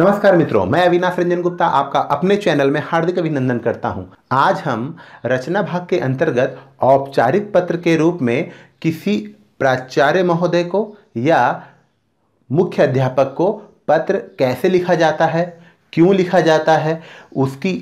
नमस्कार मित्रों मैं अविनाश रंजन गुप्ता आपका अपने चैनल में हार्दिक अभिनंदन करता हूं। आज हम रचना भाग के अंतर्गत औपचारिक पत्र के रूप में किसी प्राचार्य महोदय को या मुख्य अध्यापक को पत्र कैसे लिखा जाता है क्यों लिखा जाता है उसकी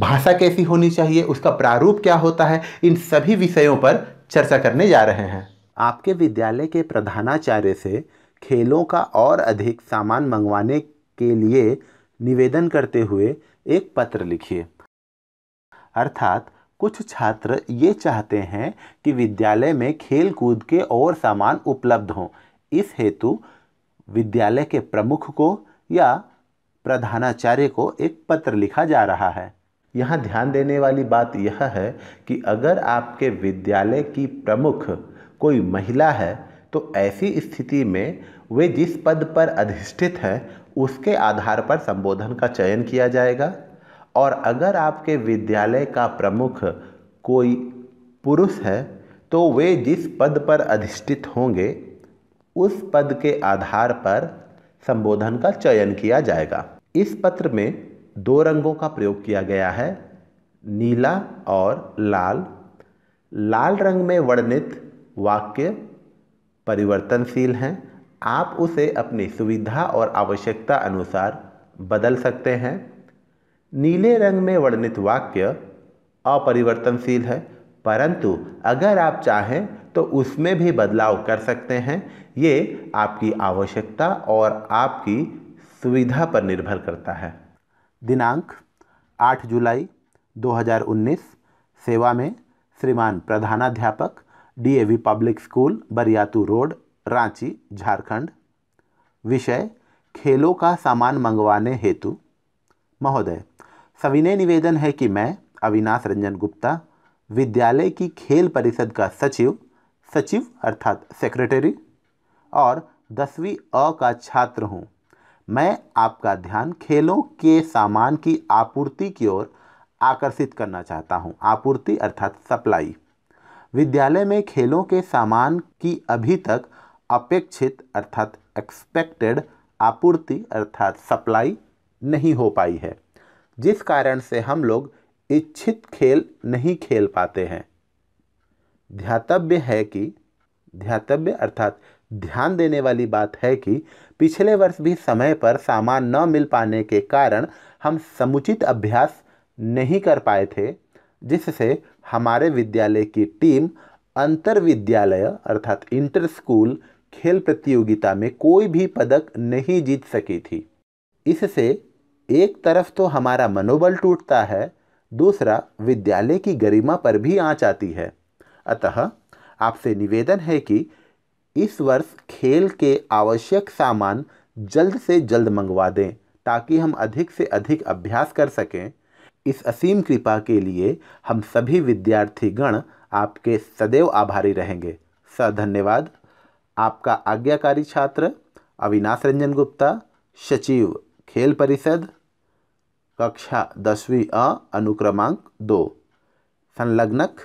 भाषा कैसी होनी चाहिए उसका प्रारूप क्या होता है इन सभी विषयों पर चर्चा करने जा रहे हैं आपके विद्यालय के प्रधानाचार्य से खेलों का और अधिक सामान मंगवाने के लिए निवेदन करते हुए एक पत्र लिखिए अर्थात कुछ छात्र ये चाहते हैं कि विद्यालय में खेल कूद के और सामान उपलब्ध हों इस हेतु विद्यालय के प्रमुख को या प्रधानाचार्य को एक पत्र लिखा जा रहा है यहाँ ध्यान देने वाली बात यह है कि अगर आपके विद्यालय की प्रमुख कोई महिला है तो ऐसी स्थिति में वे जिस पद पर अधिष्ठित हैं उसके आधार पर संबोधन का चयन किया जाएगा और अगर आपके विद्यालय का प्रमुख कोई पुरुष है तो वे जिस पद पर अधिष्ठित होंगे उस पद के आधार पर संबोधन का चयन किया जाएगा इस पत्र में दो रंगों का प्रयोग किया गया है नीला और लाल लाल रंग में वर्णित वाक्य परिवर्तनशील हैं आप उसे अपनी सुविधा और आवश्यकता अनुसार बदल सकते हैं नीले रंग में वर्णित वाक्य अपरिवर्तनशील है परंतु अगर आप चाहें तो उसमें भी बदलाव कर सकते हैं ये आपकी आवश्यकता और आपकी सुविधा पर निर्भर करता है दिनांक 8 जुलाई 2019 सेवा में श्रीमान प्रधानाध्यापक DAV public school Bariatu road Ranchi Jharkhand विषय खेलों का सामान मंगवाने हेतु महोदय सविनय निवेदन है कि मैं अविनाश रंजन गुप्ता विद्यालय की खेल परिषद का सचिव सचिव अर्थात सेक्रेटरी और दसवीं अ का छात्र हूँ मैं आपका ध्यान खेलों के सामान की आपूर्ति की ओर आकर्षित करना चाहता हूँ आपूर्ति अर्थात सप्लाई विद्यालय में खेलों के सामान की अभी तक अपेक्षित अर्थात एक्सपेक्टेड आपूर्ति अर्थात सप्लाई नहीं हो पाई है जिस कारण से हम लोग इच्छित खेल नहीं खेल पाते हैं ध्यातव्य है कि ध्यातव्य अर्थात ध्यान देने वाली बात है कि पिछले वर्ष भी समय पर सामान न मिल पाने के कारण हम समुचित अभ्यास नहीं कर पाए थे जिससे हमारे विद्यालय की टीम अंतर विद्यालय अर्थात इंटर स्कूल खेल प्रतियोगिता में कोई भी पदक नहीं जीत सकी थी इससे एक तरफ तो हमारा मनोबल टूटता है दूसरा विद्यालय की गरिमा पर भी आँच आती है अतः आपसे निवेदन है कि इस वर्ष खेल के आवश्यक सामान जल्द से जल्द मंगवा दें ताकि हम अधिक से अधिक अभ्यास कर सकें इस असीम कृपा के लिए हम सभी विद्यार्थी गण आपके सदैव आभारी रहेंगे धन्यवाद आपका आज्ञाकारी छात्र अविनाश रंजन गुप्ता सचिव खेल परिषद कक्षा दसवीं अ अनुक्रमांक दो संलग्नक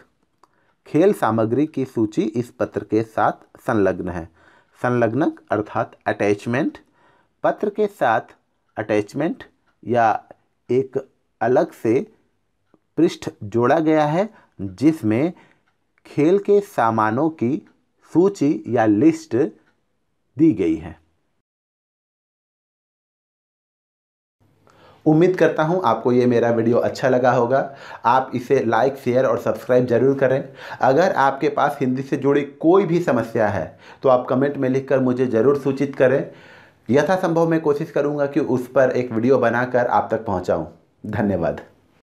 खेल सामग्री की सूची इस पत्र के साथ संलग्न है संलग्नक अर्थात अटैचमेंट पत्र के साथ अटैचमेंट या एक अलग से पृष्ठ जोड़ा गया है जिसमें खेल के सामानों की सूची या लिस्ट दी गई है उम्मीद करता हूं आपको ये मेरा वीडियो अच्छा लगा होगा आप इसे लाइक शेयर और सब्सक्राइब जरूर करें अगर आपके पास हिंदी से जुड़ी कोई भी समस्या है तो आप कमेंट में लिखकर मुझे ज़रूर सूचित करें यथासंभव मैं कोशिश करूंगा कि उस पर एक वीडियो बनाकर आप तक पहुंचाऊं। धन्यवाद